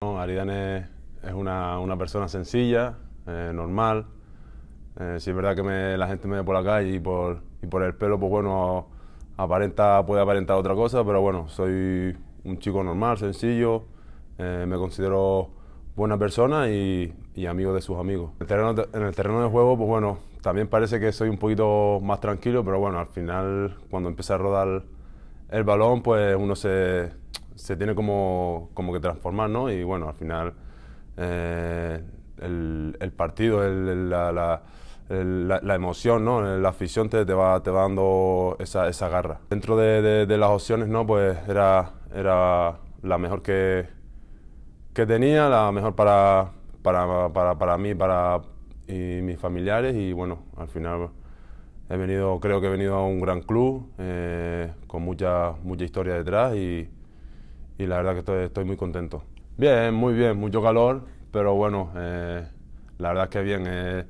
No, es, una, persona sencilla, eh, normal. Eh, si es verdad que la gente me ve por la calle y por, el pelo, pues bueno, aparenta, puede aparentar otra cosa, pero bueno, soy un chico normal, sencillo, eh, me considero buena persona y, amigo de sus amigos. En el, terreno en el terreno de juego, pues bueno, también parece que soy un poquito más tranquilo, pero bueno, al final cuando empieza a rodar el balón, pues uno se, se tiene como, que transformar, ¿no? Y bueno, al final eh, el, partido, la, emoción, ¿no? La afición te, te, va, dando esa, garra. Dentro de, las opciones, ¿no? Pues era, era la mejor que, que tenía, la mejor para, para, para, para mí para, y mis familiares y bueno, al final he venido, creo que he venido a un gran club eh, con mucha, mucha historia detrás y y la verdad que estoy, muy contento. Bien, muy bien, mucho calor, pero bueno, eh, la verdad es que bien. Eh,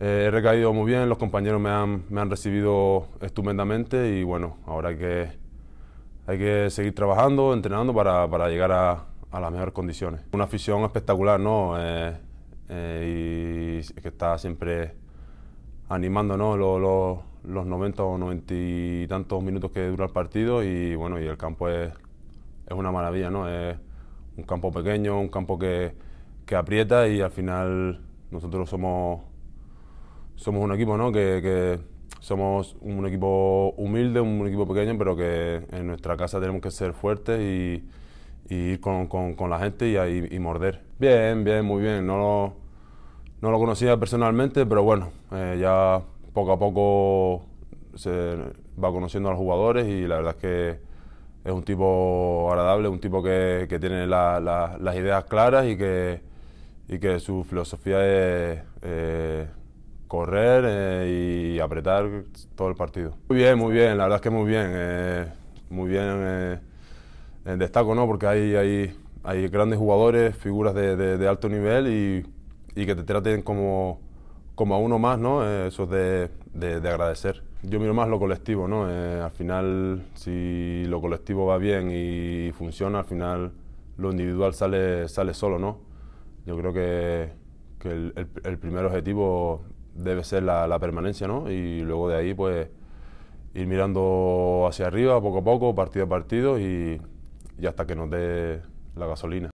eh, he recaído muy bien, los compañeros me han, recibido estupendamente y bueno, ahora hay que, hay que seguir trabajando, entrenando para, llegar a, las mejores condiciones. Una afición espectacular, ¿no? y que está siempre animando ¿no? los, los 90 o 90 y tantos minutos que dura el partido y bueno, y el campo es es una maravilla, ¿no? Es un campo pequeño, un campo que, aprieta y al final nosotros somos, somos un equipo, ¿no? Que, somos un equipo humilde, un equipo pequeño, pero que en nuestra casa tenemos que ser fuertes y, ir con, la gente y, morder. Bien, bien, muy bien. No lo, conocía personalmente, pero bueno, eh, ya poco a poco se va conociendo a los jugadores y la verdad es que es un tipo agradable, un tipo que, tiene las ideas claras y que, que su filosofía es eh, correr eh, y apretar todo el partido. Muy bien, muy bien, la verdad es que muy bien. Eh, muy bien, en destaco, ¿no? Porque hay, hay, hay grandes jugadores, figuras de, alto nivel y, y, que te traten como, como a uno más, ¿no? Eso es de agradecer. Yo miro más lo colectivo, ¿no? Eh, al final, si lo colectivo va bien y funciona, al final lo individual sale, sale solo, ¿no? Yo creo que, que el, primer objetivo debe ser la, la, permanencia, ¿no? Y luego de ahí, pues, ir mirando hacia arriba poco a poco, partido a partido y, y hasta que nos dé la gasolina.